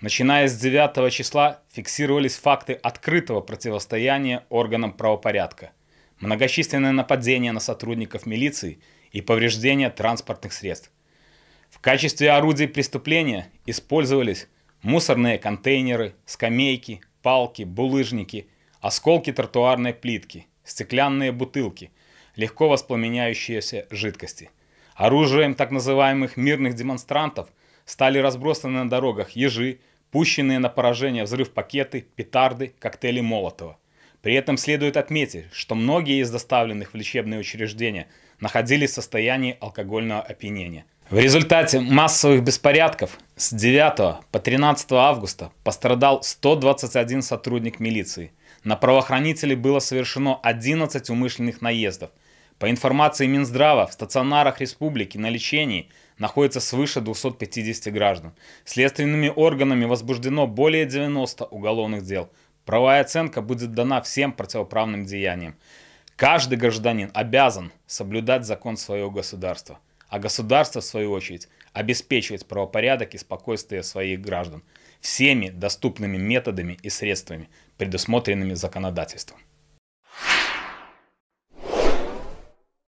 Начиная с 9 числа фиксировались факты открытого противостояния органам правопорядка, многочисленные нападения на сотрудников милиции и повреждения транспортных средств. В качестве орудий преступления использовались мусорные контейнеры, скамейки, палки, булыжники, осколки тротуарной плитки, стеклянные бутылки, легко воспламеняющиеся жидкости. Оружием так называемых мирных демонстрантов стали разбросаны на дорогах ежи, пущенные на поражение взрыв пакеты, петарды, коктейли Молотова. При этом следует отметить, что многие из доставленных в лечебные учреждения находились в состоянии алкогольного опьянения. В результате массовых беспорядков с 9 по 13 августа пострадал 121 сотрудник милиции. На правоохранителей было совершено 11 умышленных наездов. По информации Минздрава, в стационарах республики на лечении – находится свыше 250 граждан. Следственными органами возбуждено более 90 уголовных дел. Правая оценка будет дана всем противоправным деяниям. Каждый гражданин обязан соблюдать закон своего государства, а государство, в свою очередь, обеспечивает правопорядок и спокойствие своих граждан всеми доступными методами и средствами, предусмотренными законодательством.